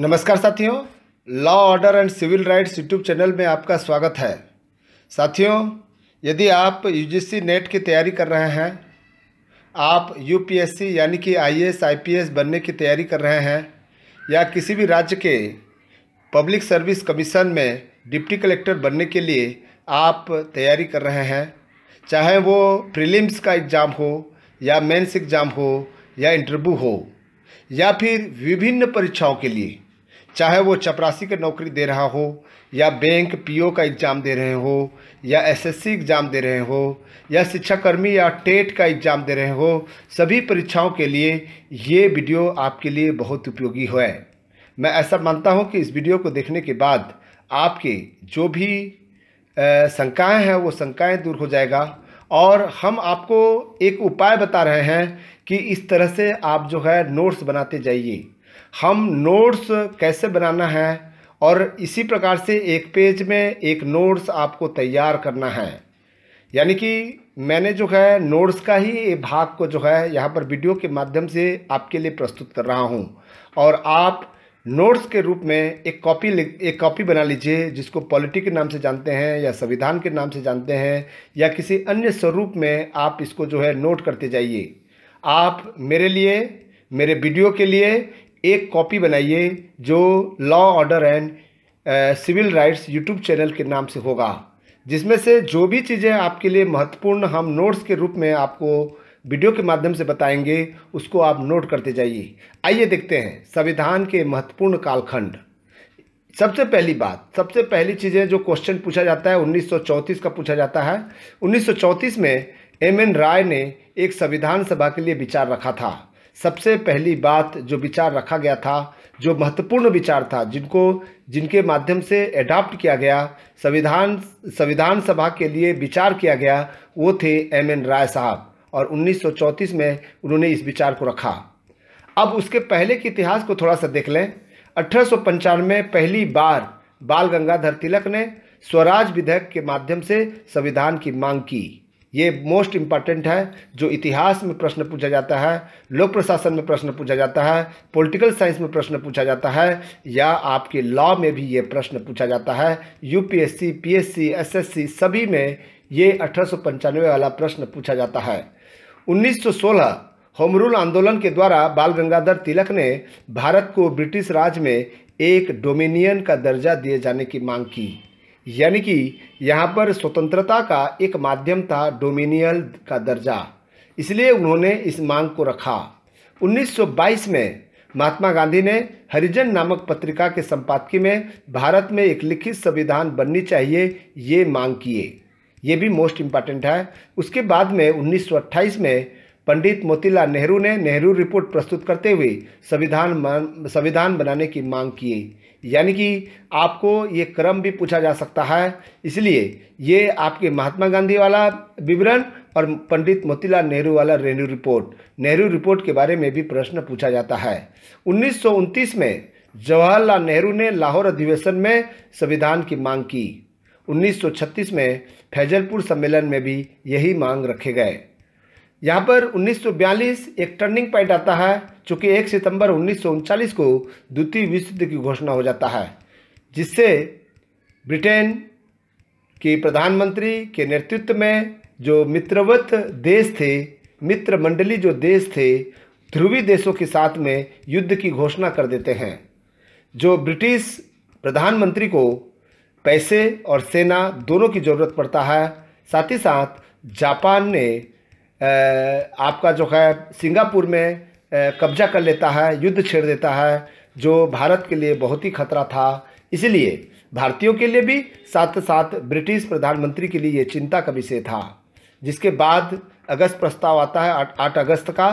नमस्कार साथियों law order and civil rights YouTube channel में आपका स्वागत है साथियों यदि आप यूजीसी नेट की तैयारी कर रहे हैं आप यूपीएससी यानी कि आईएएस आईपीएस बनने की तैयारी कर रहे हैं या किसी भी राज्य के पब्लिक सर्विस कमीशन में डिप्टी कलेक्टर बनने के लिए आप तैयारी कर रहे हैं चाहे वो प्रीलिम्स का एग्ज़ाम हो या मेंस एग्ज़ाम हो या इंटरव्यू हो या फिर विभिन्न परीक्षाओं के लिए चाहे वो चपरासी का नौकरी दे रहा हो या बैंक पीओ का एग्ज़ाम दे रहे हो या एसएससी एग्ज़ाम दे रहे हो या शिक्षाकर्मी या टेट का एग्ज़ाम दे रहे हो सभी परीक्षाओं के लिए ये वीडियो आपके लिए बहुत उपयोगी है मैं ऐसा मानता हूँ कि इस वीडियो को देखने के बाद आपके जो भी शंकाएँ हैं वो शंकाएँ दूर हो जाएगा और हम आपको एक उपाय बता रहे हैं कि इस तरह से आप जो है नोट्स बनाते जाइए हम नोट्स कैसे बनाना है और इसी प्रकार से एक पेज में एक नोट्स आपको तैयार करना है यानी कि मैंने जो है नोट्स का ही भाग को जो है यहाँ पर वीडियो के माध्यम से आपके लिए प्रस्तुत कर रहा हूँ और आप नोट्स के रूप में एक कॉपी एक कॉपी बना लीजिए जिसको पॉलिटी के नाम से जानते हैं या संविधान के नाम से जानते हैं या किसी अन्य स्वरूप में आप इसको जो है नोट करते जाइए आप मेरे लिए मेरे वीडियो के लिए एक कॉपी बनाइए जो law order and civil rights YouTube channel के नाम से होगा जिसमें से जो भी चीज़ें आपके लिए महत्वपूर्ण हम नोट्स के रूप में आपको वीडियो के माध्यम से बताएंगे उसको आप नोट करते जाइए आइए देखते हैं संविधान के महत्वपूर्ण कालखंड सबसे पहली बात सबसे पहली चीज़ें जो क्वेश्चन पूछा जाता है 1934 का पूछा जाता है 1934 में एम एन राय ने एक संविधान सभा के लिए विचार रखा था सबसे पहली बात जो विचार रखा गया था जो महत्वपूर्ण विचार था जिनको जिनके माध्यम से एडाप्ट किया गया संविधान संविधान सभा के लिए विचार किया गया वो थे एम एन राय साहब और 1934 में उन्होंने इस विचार को रखा अब उसके पहले के इतिहास को थोड़ा सा देख लें अठारह में पहली बार बाल गंगाधर तिलक ने स्वराज विधेयक के माध्यम से संविधान की मांग की ये मोस्ट इम्पॉर्टेंट है जो इतिहास में प्रश्न पूछा जाता है लोक प्रशासन में प्रश्न पूछा जाता है पॉलिटिकल साइंस में प्रश्न पूछा जाता है या आपके लॉ में भी ये प्रश्न पूछा जाता है यूपीएससी पीएससी एसएससी सभी में ये अठारह वाला प्रश्न पूछा जाता है 1916 सोलह रूल आंदोलन के द्वारा बाल गंगाधर तिलक ने भारत को ब्रिटिश राज में एक डोमिनियन का दर्जा दिए जाने की मांग की यानी कि यहाँ पर स्वतंत्रता का एक माध्यम था डोमिनियल का दर्जा इसलिए उन्होंने इस मांग को रखा 1922 में महात्मा गांधी ने हरिजन नामक पत्रिका के संपादकीय में भारत में एक लिखित संविधान बननी चाहिए ये मांग किए ये भी मोस्ट इम्पॉर्टेंट है उसके बाद में 1928 में पंडित मोतीलाल नेहरू ने नेहरू रिपोर्ट प्रस्तुत करते हुए संविधान संविधान बनाने की मांग की यानी कि आपको ये क्रम भी पूछा जा सकता है इसलिए ये आपके महात्मा गांधी वाला विवरण और पंडित मोतीलाल नेहरू वाला नेहरू रिपोर्ट नेहरू रिपोर्ट के बारे में भी प्रश्न पूछा जाता है उन्नीस में जवाहरलाल नेहरू ने लाहौर अधिवेशन में संविधान की मांग की 1936 में फैजलपुर सम्मेलन में भी यही मांग रखे गए यहाँ पर 1942 एक टर्निंग पॉइंट आता है चूँकि 1 सितंबर उन्नीस को द्वितीय विश्व युद्ध की घोषणा हो जाता है जिससे ब्रिटेन के प्रधानमंत्री के नेतृत्व में जो मित्रवत देश थे मित्र मंडली जो देश थे ध्रुवी देशों के साथ में युद्ध की घोषणा कर देते हैं जो ब्रिटिश प्रधानमंत्री को पैसे और सेना दोनों की ज़रूरत पड़ता है साथ ही साथ जापान ने आपका जो है सिंगापुर में कब्जा कर लेता है युद्ध छेड़ देता है जो भारत के लिए बहुत ही खतरा था इसलिए भारतीयों के लिए भी साथ साथ ब्रिटिश प्रधानमंत्री के लिए ये चिंता का विषय था जिसके बाद अगस्त प्रस्ताव आता है आठ आठ अगस्त का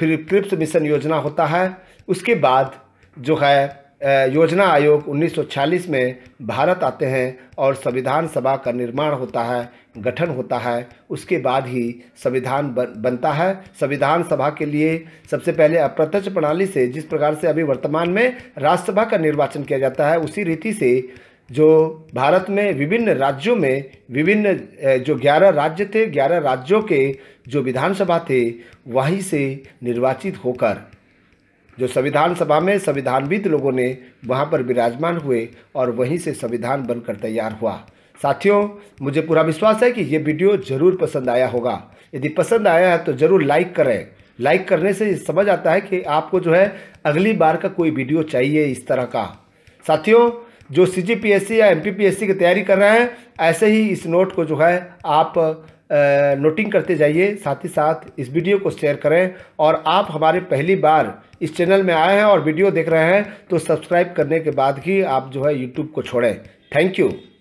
फिर क्रिप्स मिशन योजना होता है उसके बाद जो है योजना आयोग 1946 में भारत आते हैं और संविधान सभा का निर्माण होता है गठन होता है उसके बाद ही संविधान बन, बनता है संविधान सभा के लिए सबसे पहले अप्रत्यक्ष प्रणाली से जिस प्रकार से अभी वर्तमान में राज्यसभा का निर्वाचन किया जाता है उसी रीति से जो भारत में विभिन्न राज्यों में विभिन्न जो ग्यारह राज्य थे ग्यारह राज्यों के जो विधानसभा थे वहीं से निर्वाचित होकर जो संविधान सभा में संविधानविद लोगों ने वहाँ पर विराजमान हुए और वहीं से संविधान बनकर तैयार हुआ साथियों मुझे पूरा विश्वास है कि ये वीडियो ज़रूर पसंद आया होगा यदि पसंद आया है तो ज़रूर लाइक करें लाइक करने से समझ आता है कि आपको जो है अगली बार का कोई वीडियो चाहिए इस तरह का साथियों जो सी या एम की तैयारी कर रहे हैं ऐसे ही इस नोट को जो है आप नोटिंग करते जाइए साथ ही साथ इस वीडियो को शेयर करें और आप हमारे पहली बार इस चैनल में आए हैं और वीडियो देख रहे हैं तो सब्सक्राइब करने के बाद ही आप जो है यूट्यूब को छोड़ें थैंक यू